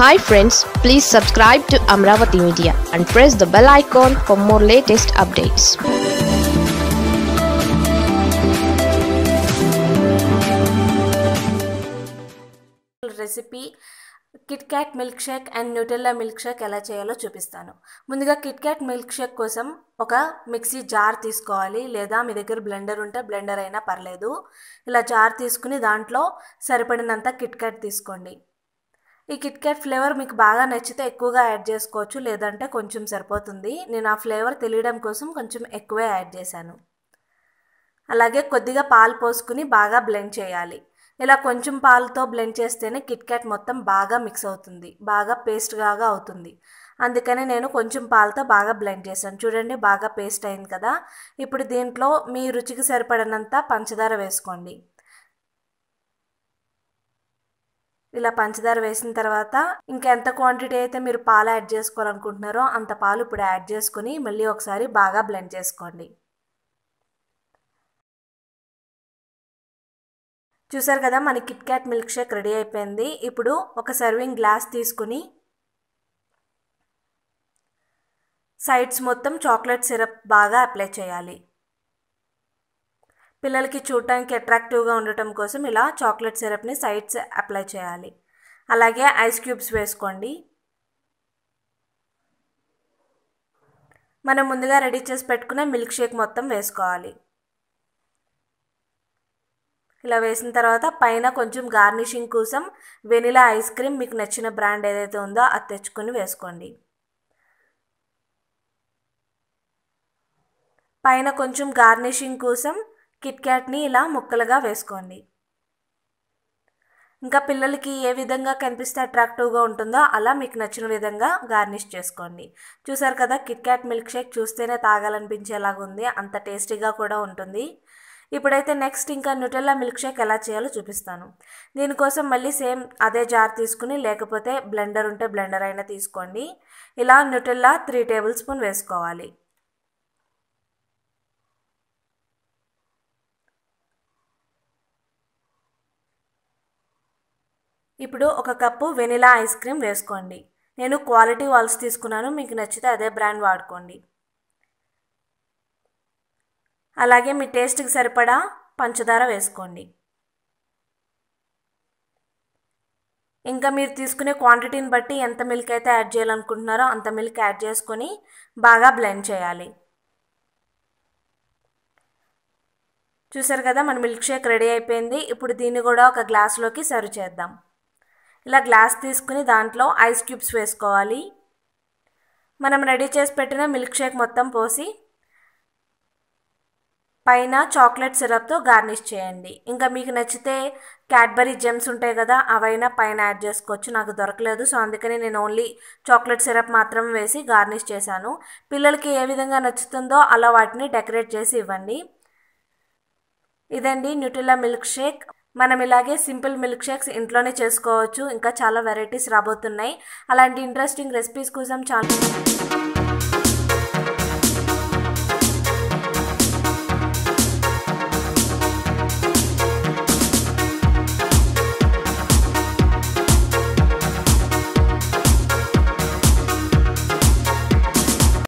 hi friends please subscribe to Amaravati media and press the bell icon for more latest updates recipe KitKat milkshake and Nutella milkshake ఎలా చేయాలో చూపిస్తాను ముందుగా kit KitKat milk shake కోసం ఒక mixie jar తీసుకోవాలి లేదా మీ దగ్గర blender ఉంటే బ్లెండర్ అయినా పర్లేదు ఇలా జార్ తీసుకుని దాంట్లో సరిపడినంత కిట్ క్యాట్ తీసుకోండి ఈ కిట్కాట్ ఫ్లేవర్ మీకు బాగా నచ్చితే ఎక్కువగా యాడ్ చేసుకోవచ్చు లేదంటే కొంచెం సరిపోతుంది నేను ఆ ఫ్లేవర్ తెలియడం కోసం కొంచెం ఎక్కువే యాడ్ చేశాను అలాగే కొద్దిగా పాలు పోసుకుని బాగా బ్లెండ్ చేయాలి ఇలా కొంచెం పాలతో బ్లెండ్ చేస్తేనే కిట్కాట్ మొత్తం బాగా మిక్స్ అవుతుంది బాగా పేస్ట్ అవుతుంది అందుకని నేను కొంచెం పాలతో బాగా బ్లెండ్ చేశాను చూడండి బాగా పేస్ట్ అయింది కదా ఇప్పుడు దీంట్లో మీ రుచికి సరిపడినంత పంచదార వేసుకోండి ఇలా పంచదార వేసిన తర్వాత ఇంకెంత క్వాంటిటీ అయితే మీరు పాలు యాడ్ చేసుకోవాలనుకుంటున్నారో అంత పాలు ఇప్పుడు యాడ్ చేసుకుని మళ్ళీ ఒకసారి బాగా బ్లెండ్ చేసుకోండి చూసారు కదా మన KitKat milkshake ready అయిపోయింది ఇప్పుడు ఒక సర్వింగ్ గ్లాస్ తీసుకుని సైడ్స్ మొత్తం చాక్లెట్ సిరప్ బాగా అప్లై చేయాలి పిల్లలకి చూడటానికి అట్రాక్టివ్గా ఉండటం కోసం ఇలా చాక్లెట్ సిరప్ని సైడ్స్ అప్లై చేయాలి అలాగే ఐస్ క్యూబ్స్ వేసుకోండి మనం ముందుగా రెడీ చేసి పెట్టుకున్న మిల్క్ షేక్ మొత్తం వేసుకోవాలి ఇలా వేసిన తర్వాత పైన కొంచెం గార్నిషింగ్ కోసం వెనిలా ఐస్ క్రీమ్ మీకు నచ్చిన బ్రాండ్ ఏదైతే ఉందో అది తెచ్చుకొని వేసుకోండి పైన కొంచెం గార్నిషింగ్ కోసం కిట్ క్యాట్ని ఇలా ముక్కలుగా వేసుకోండి ఇంకా పిల్లలకి ఏ విధంగా కనిపిస్తే అట్రాక్టివ్గా ఉంటుందో అలా మీకు నచ్చిన విధంగా గార్నిష్ చేసుకోండి చూసారు కదా కిట్ క్యాట్ మిల్క్ షేక్ చూస్తేనే తాగాలనిపించేలాగా ఉంది అంత టేస్టీగా కూడా ఉంటుంది ఇప్పుడైతే నెక్స్ట్ ఇంకా న్యూటెల్లా మిల్క్ షేక్ ఎలా చేయాలో చూపిస్తాను దీనికోసం మళ్ళీ సేమ్ అదే జార్ తీసుకుని లేకపోతే బ్లెండర్ ఉంటే బ్లెండర్ అయినా తీసుకోండి ఇలా న్యూటెల్లా త్రీ టేబుల్ స్పూన్ వేసుకోవాలి ఇప్పుడు ఒక కప్పు వెనిలా ఐస్ క్రీమ్ వేసుకోండి నేను క్వాలిటీ వాల్స్ తీసుకున్నాను మీకు నచ్చితే అదే బ్రాండ్ వాడుకోండి అలాగే మీ టేస్ట్కి సరిపడా పంచదార వేసుకోండి ఇంకా మీరు తీసుకునే క్వాంటిటీని బట్టి ఎంత మిల్క్ అయితే యాడ్ చేయాలనుకుంటున్నారో అంత మిల్క్ యాడ్ చేసుకొని బాగా బ్లెండ్ చేయాలి చూసారు కదా మన మిల్క్ షేక్ రెడీ అయిపోయింది ఇప్పుడు దీన్ని కూడా ఒక గ్లాస్లోకి సర్వ్ చేద్దాం ఇలా గ్లాస్ తీసుకుని దాంట్లో ఐస్ క్యూబ్స్ వేసుకోవాలి మనం రెడీ చేసి పెట్టిన మిల్క్ షేక్ మొత్తం పోసి పైన చాక్లెట్ సిరప్తో గార్నిష్ చేయండి ఇంకా మీకు నచ్చితే క్యాడ్బరీ జెమ్స్ ఉంటాయి కదా అవైనా పైన యాడ్ చేసుకోవచ్చు నాకు దొరకలేదు సో అందుకని నేను ఓన్లీ చాక్లెట్ సిరప్ మాత్రం వేసి గార్నిష్ చేశాను పిల్లలకి ఏ విధంగా నచ్చుతుందో అలా వాటిని డెకరేట్ చేసి ఇవ్వండి ఇదండి న్యూట్రిలా మిల్క్ షేక్ మనం ఇలాగే సింపుల్ మిల్క్ షేక్స్ ఇంట్లోనే చేసుకోవచ్చు ఇంకా చాలా వెరైటీస్ రాబోతున్నాయి అలాంటి ఇంట్రెస్టింగ్ రెసిపీస్ కోసం చాలా